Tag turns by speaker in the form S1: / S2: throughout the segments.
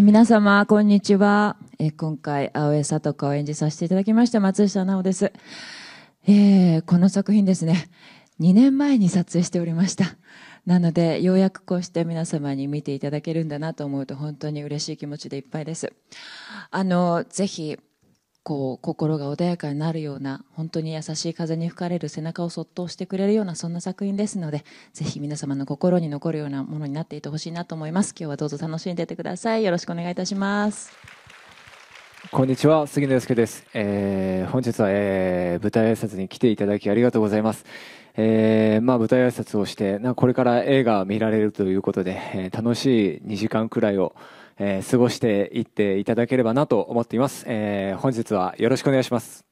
S1: 皆様、こんにちは。え今回、青江里子を演じさせていただきました、松下奈緒です。えー、この作品ですね、2年前に撮影しておりました。なので、ようやくこうして皆様に見ていただけるんだなと思うと、本当に嬉しい気持ちでいっぱいです。あの、ぜひ、こう心が穏やかになるような本当に優しい風に吹かれる背中をそっと押してくれるようなそんな作品ですのでぜひ皆様の心に残るようなものになっていてほしいなと思います今日はどうぞ楽しんでてくださいよろしくお願いいたします
S2: こんにちは杉野介です、えー、本日は、えー、舞台挨拶に来ていただきありがとうございますえー、まあ、舞台挨拶をして、なこれから映画を見られるということで、えー、楽しい2時間くらいを、えー、過ごしていっていただければなと思っています。えー、本日はよろしくお願いします。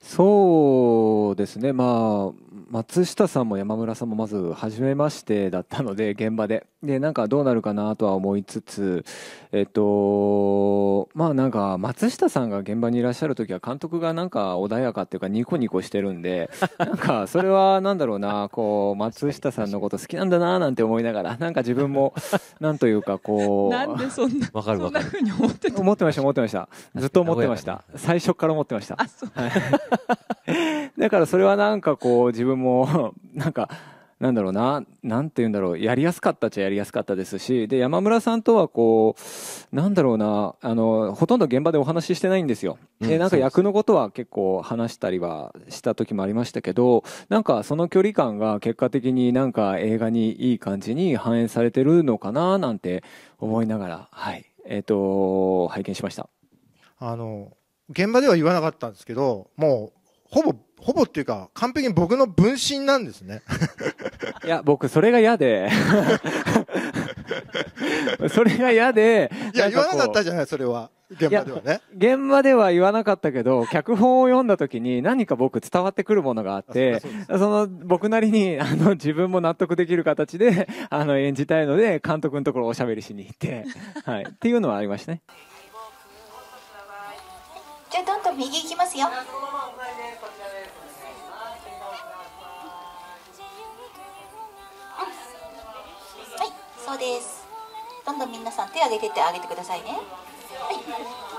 S2: そうですね、まあ、松下さんも山村さんもまず初めましてだったので 現場ででなんかどうなるかなとは思いつつえっとまあなんか松下さんが現場にいらっしゃる時は監督がなんか穏やかっていうかニコニコしてるんで なんかそれはなんだろうなこう松下さんのこと好きなんだななんて思いながら なんか自分もなんというかこうなんでそんなわかるわかるそんな風に思ってた思ってました思ってましたずっと思ってました最初から思ってましただからそれはなんかこう自分も なんかなんだろうな、なんて言うんだろう、やりやすかったっちゃやりやすかったですし、で、山村さんとはこう、なんだろうな、あの、ほとんど現場でお話ししてないんですよ。で、なんか役のことは結構話したりはした時もありましたけど、なんかその距離感が結果的になんか映画にいい感じに反映されてるのかな、なんて思いながら、はい、えっ、ー、と、拝見しました。あの、現場では言わなかったんですけど、もう、ほぼほぼっていうか、完璧に僕の分身なんですね。いや、僕、それが嫌で それが嫌で。いや、言わなかったじ
S1: ゃない、それは。現場ではね。
S2: 現場では言わなかったけど、脚本を読んだ時に何か僕伝わってくるものがあって、そその僕なりに、あの、自分も納得できる形で、あの、演じたいので、監督のところおしゃべりしに行って、はい。っていうのはありましたね。
S1: じゃあ、どんどん右行きますよ。そうですどんどん皆さん手を挙げてってあげてくださいねは
S2: い